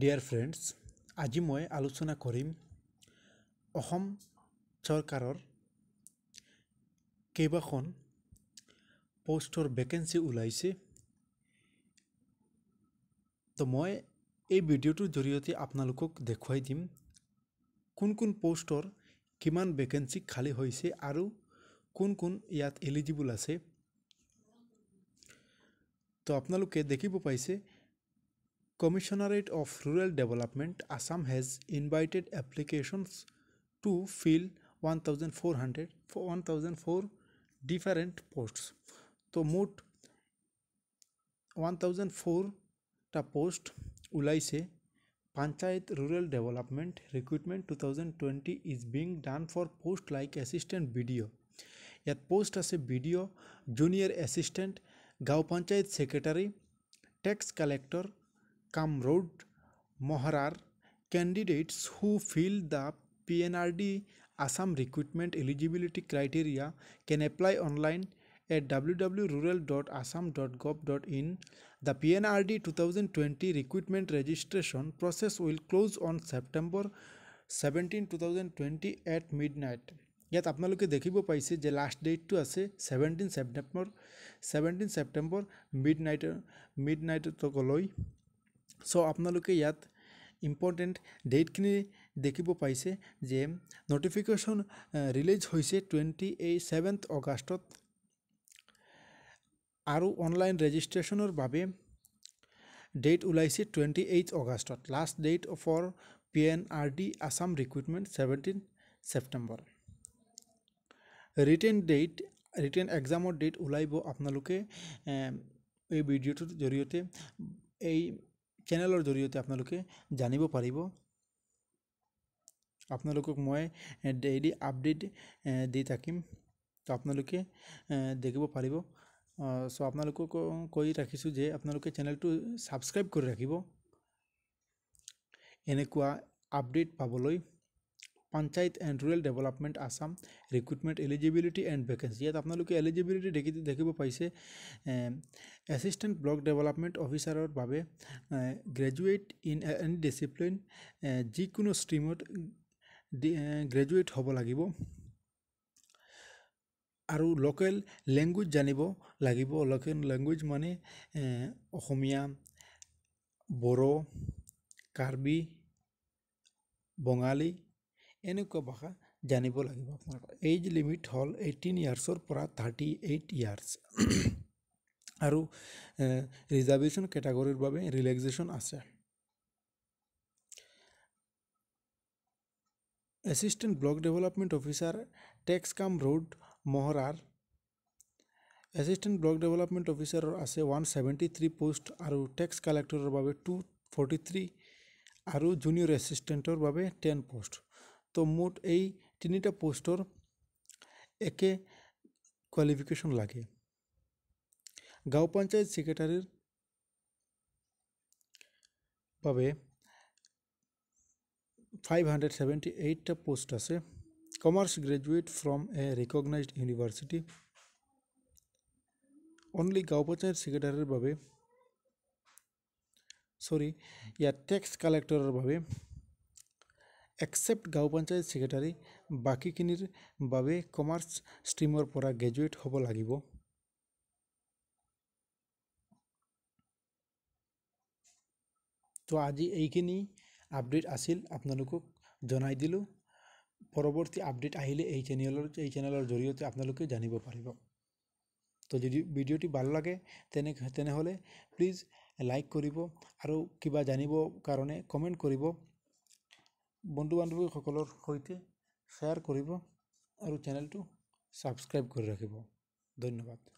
Dear friends আজি মই আলোচনা কৰিম অসম চৰকাৰৰ কেইবাখন পষ্টৰ ভেকেঞ্চি ওলাইছে তো মই এই ভিডিঅ'টোৰ জৰিয়তে আপোনালোকক দেখুৱাই দিম কোন কোন পষ্টৰ কিমান ভেকেঞ্চি খালী হৈছে আৰু কোন কোন ইয়াত এলিজিবল আছে তো আপোনালোকে দেখিব পাইছে Commissionerate of Rural Development Assam has invited applications to fill 1400 for 1004 different posts तो मोट 1004 टा पोस्ट उलाई से panchayat rural development recruitment 2020 is being done for post like assistant BDO यात पोस्ट আছে BDO junior assistant Gaon panchayat secretary tax collector Kamrod Mohrar candidates who fill the PNRD Assam recruitment eligibility criteria can apply online at www.rural.assam.gov.in. The PNRD 2020 recruitment registration process will close on September 17, 2020 at midnight. ইয়াত আপোনালোকে দেখিব পাইছে যে last ডেটটো আছে seventeen September seventeen September midnight মিড নাইটতকলৈ so' আপোনালোকে ইয়াত ইম্পৰ্টেণ্ট ডেটখিনি দেখিব পাইছে যে ন'টিফিকেশ্যন ৰিলিজ হৈছে টুৱেণ্টি এইট ছেভেন্থ অগাষ্টত আৰু অনলাইন ৰেজিষ্ট্ৰেশ্যনৰ বাবে ডেট ওলাইছে টুৱেণ্টি এইট অগাষ্টত last date for P N R D Assam recruitment seventeen September written date written এক্সামৰ ডেট ওলাব আপোনালোকে এই ভিডিঅ'টোৰ জৰিয়তে এই চেনেলৰ জৰিয়তে আপোনালোকে জানিব পাৰিব আপোনালোকক মই ডেইলি আপডেট দি থাকিম তো আপোনালোকে দেখিব পাৰিব চ' আপোনালোকক কৈ ৰাখিছোঁ যে আপোনালোকে চেনেলটো ছাবস্ক্ৰাইব কৰি ৰাখিব এনেকুৱা আপডেট পাবলৈ panchayat and rural development Assam recruitment eligibility and vacancy ইয়াত আপোনালোকে এলিজিবিলিটি দেখি দেখিব পাৰিছে এছিষ্টেণ্ট ব্লক ডেভেলপমেণ্ট অফিচাৰৰ বাবে গ্ৰেজুৱেট ইন এন ডিচিপ্লিন যিকোনো ষ্ট্ৰীমত গ্ৰেজুৱেট হ'ব লাগিব আৰু লোকেল লেংগুৱেজ জানিব লাগিব লোকেল লেংগুৱেজ মানে অসমীয়া বড়ো কাৰ্বি বঙালী এনেকুৱা ভাষা জানিব লাগিব আপোনালোকৰ এইজ লিমিট হ'ল এইটিন ইয়াৰ্ছৰ পৰা থাৰ্টি এইট ইয়াৰ্ছ আৰু ৰিজাৰ্ভেশ্যন কেটাগৰীৰ বাবে ৰিলেক্সেশ্যন আছে assistant block development officer tax cum road মহৰাৰ এছিষ্টেণ্ট ব্লক ডেভেলপমেণ্ট অফিচাৰৰ আছে ওৱান ছেভেণ্টি থ্ৰী পোষ্ট আৰু টেক্স কালেক্টৰৰ বাবে টু ফৰ্টি থ্ৰী আৰু জুনিয়ৰ এচিষ্টেণ্টৰ বাবে টেন পোষ্ট তো মোট এই তিনিটা পোস্টর একে কোৱালিফিকেশ্যন লাগে গাঁও পঞ্চায়ত সেক্রেটারির বাবে ফাইভ হাণ্ড্ৰেড ছেভেণ্টি এইটটা পোস্ট আছে commerce graduate from a recognised university only Gaon panchayat ছেক্ৰেটাৰীৰ বাবে চৰি ইয়াত টেক্স কালেক্টৰৰ বাবে একচেপ্ট গাঁও পঞ্চায়ত ছেক্ৰেটাৰী বাকিখিনিৰ বাবে কমাৰ্স স্ট্ৰিমেৰ পৰা গ্রেজুয়েট হব লাগিব তো আজি এইখিনি আপডেট আছিল আপনাদের জনাই দিল পরবর্তী আপডেট আহিলে এই চ্যানেল এই চ্যানেলের জড়িয়ে আপনাদের জানিব পাৰিব তো যদি ভিডিওটি ভালো লাগে তেনে হলে প্লিজ লাইক কৰব আৰ কিবা জানিব কাৰণে কমেন্ট কৰিব বন্ধু বান্ধৱীসকলৰ সৈতে শ্বেয়াৰ কৰিব আৰু চেনেলটো ছাবস্ক্ৰাইব কৰি ৰাখিব ধন্যবাদ